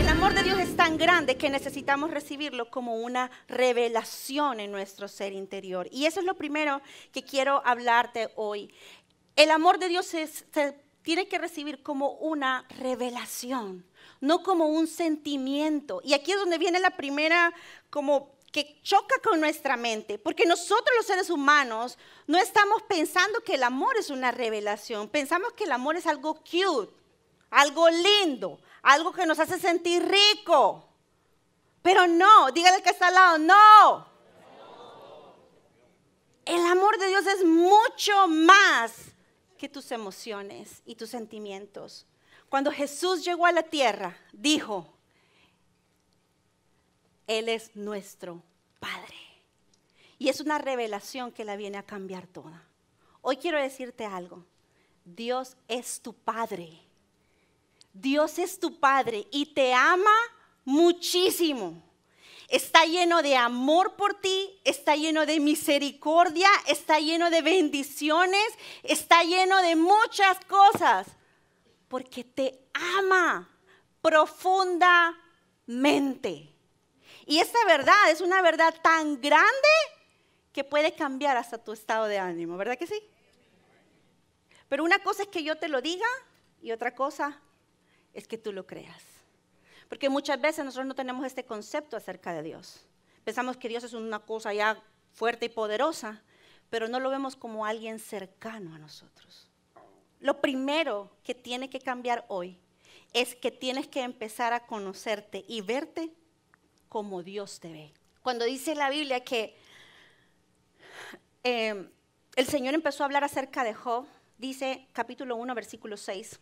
El amor de Dios es tan grande que necesitamos recibirlo como una revelación en nuestro ser interior. Y eso es lo primero que quiero hablarte hoy. El amor de Dios se tiene que recibir como una revelación, no como un sentimiento. Y aquí es donde viene la primera como que choca con nuestra mente, porque nosotros los seres humanos no estamos pensando que el amor es una revelación, pensamos que el amor es algo cute, algo lindo, algo que nos hace sentir rico. Pero no, dígale que está al lado, no. El amor de Dios es mucho más que tus emociones y tus sentimientos. Cuando Jesús llegó a la tierra, dijo, él es nuestro Padre. Y es una revelación que la viene a cambiar toda. Hoy quiero decirte algo. Dios es tu Padre. Dios es tu Padre y te ama muchísimo. Está lleno de amor por ti, está lleno de misericordia, está lleno de bendiciones, está lleno de muchas cosas, porque te ama profundamente. Y esta verdad es una verdad tan grande que puede cambiar hasta tu estado de ánimo, ¿verdad que sí? Pero una cosa es que yo te lo diga y otra cosa es que tú lo creas. Porque muchas veces nosotros no tenemos este concepto acerca de Dios. Pensamos que Dios es una cosa ya fuerte y poderosa, pero no lo vemos como alguien cercano a nosotros. Lo primero que tiene que cambiar hoy es que tienes que empezar a conocerte y verte como Dios te ve. Cuando dice la Biblia que em, el Señor empezó a hablar acerca de Job, dice capítulo 1, versículo 6,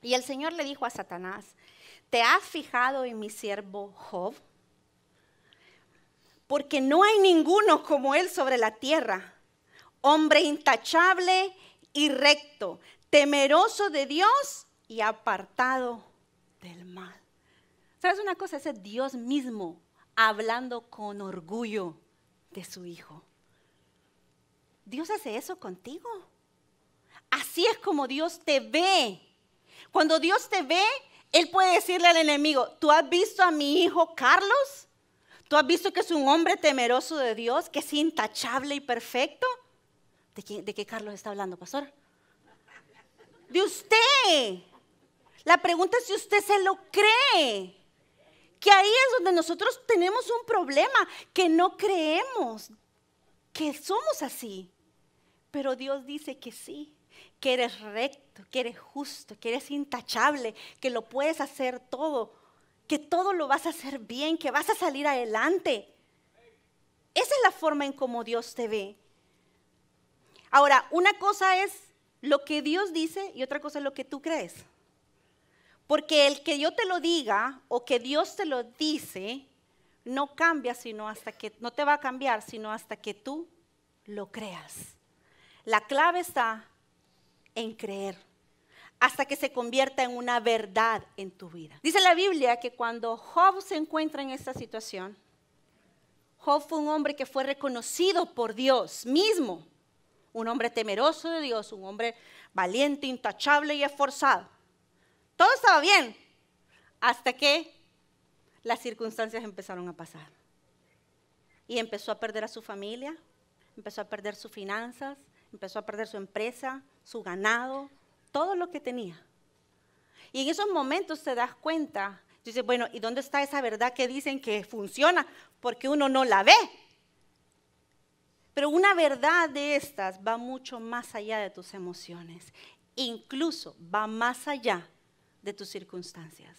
y el Señor le dijo a Satanás, ¿te has fijado en mi siervo Job? Porque no hay ninguno como él sobre la tierra, hombre intachable y recto, temeroso de Dios y apartado del mal. ¿Sabes una cosa? Ese Dios mismo hablando con orgullo de su Hijo. Dios hace eso contigo. Así es como Dios te ve. Cuando Dios te ve, Él puede decirle al enemigo, ¿tú has visto a mi hijo Carlos? ¿Tú has visto que es un hombre temeroso de Dios, que es intachable y perfecto? ¿De, de qué Carlos está hablando, pastor? De usted. La pregunta es si usted se lo cree que ahí es donde nosotros tenemos un problema, que no creemos que somos así. Pero Dios dice que sí, que eres recto, que eres justo, que eres intachable, que lo puedes hacer todo, que todo lo vas a hacer bien, que vas a salir adelante. Esa es la forma en cómo Dios te ve. Ahora, una cosa es lo que Dios dice y otra cosa es lo que tú crees. Porque el que yo te lo diga o que Dios te lo dice, no cambia sino hasta que, no te va a cambiar sino hasta que tú lo creas. La clave está en creer hasta que se convierta en una verdad en tu vida. Dice la Biblia que cuando Job se encuentra en esta situación, Job fue un hombre que fue reconocido por Dios mismo, un hombre temeroso de Dios, un hombre valiente, intachable y esforzado. Todo estaba bien, hasta que las circunstancias empezaron a pasar. Y empezó a perder a su familia, empezó a perder sus finanzas, empezó a perder su empresa, su ganado, todo lo que tenía. Y en esos momentos te das cuenta, dices, bueno, ¿y dónde está esa verdad que dicen que funciona? Porque uno no la ve. Pero una verdad de estas va mucho más allá de tus emociones, incluso va más allá de tus circunstancias.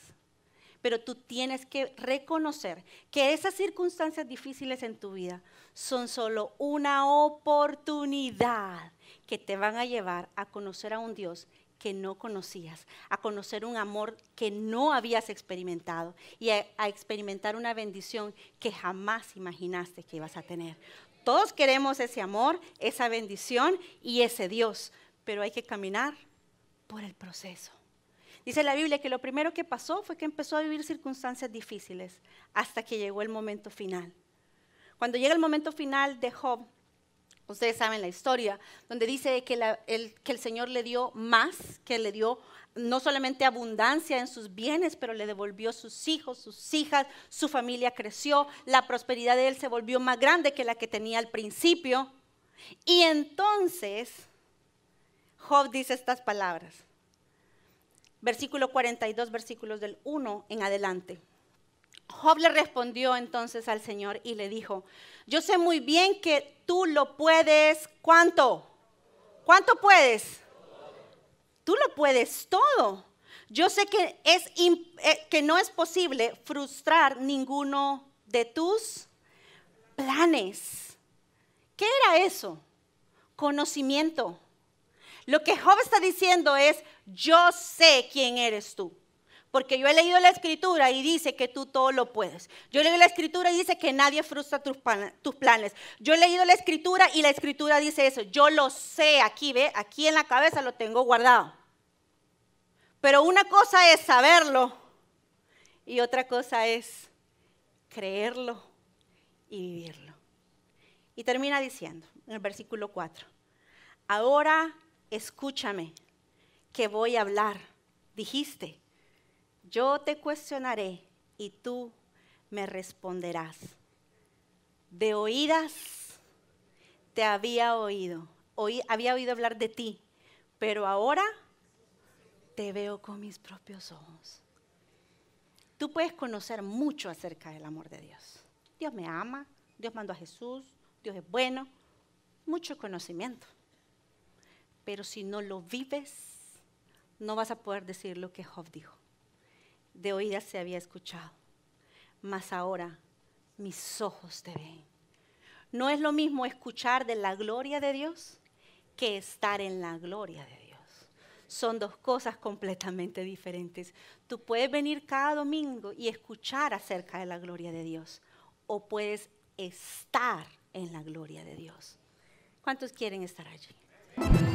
Pero tú tienes que reconocer que esas circunstancias difíciles en tu vida son solo una oportunidad que te van a llevar a conocer a un Dios que no conocías, a conocer un amor que no habías experimentado y a, experimentar una bendición que jamás imaginaste que ibas a tener. Todos queremos ese amor, esa bendición y ese Dios, pero hay que caminar por el proceso. Dice la Biblia que lo primero que pasó fue que empezó a vivir circunstancias difíciles hasta que llegó el momento final. Cuando llega el momento final de Job, ustedes saben la historia, donde dice que, el, que el Señor le dio más, que le dio no solamente abundancia en sus bienes, pero le devolvió sus hijos, sus hijas, su familia creció, la prosperidad de él se volvió más grande que la que tenía al principio. Y entonces Job dice estas palabras versículo 42, versículos del 1 en adelante. Job le respondió entonces al Señor y le dijo, yo sé muy bien que tú lo puedes, ¿cuánto? ¿Cuánto puedes? Tú lo puedes todo. Yo sé que, es, eh, que no es posible frustrar ninguno de tus planes. ¿Qué era eso? Conocimiento. Lo que Job está diciendo es, yo sé quién eres tú. Porque yo he leído la escritura y dice que tú todo lo puedes. Yo he leído la escritura y dice que nadie frustra tus, planes. Yo he leído la escritura y la escritura dice eso. Yo lo sé aquí, ve, aquí en la cabeza lo tengo guardado. Pero una cosa es saberlo y otra cosa es creerlo y vivirlo. Y termina diciendo en el versículo 4, ahora escúchame, que voy a hablar. Dijiste, yo te cuestionaré y tú me responderás. De oídas te había oído, había oído hablar de ti, pero ahora te veo con mis propios ojos. Tú puedes conocer mucho acerca del amor de Dios. Dios me ama, Dios mandó a Jesús, Dios es bueno, mucho conocimiento pero si no lo vives, no vas a poder decir lo que Job dijo. De oídas se había escuchado, mas ahora mis ojos te ven. No es lo mismo escuchar de la gloria de Dios que estar en la gloria de Dios. Son dos cosas completamente diferentes. Tú puedes venir cada domingo y escuchar acerca de la gloria de Dios o puedes estar en la gloria de Dios. ¿Cuántos quieren estar allí?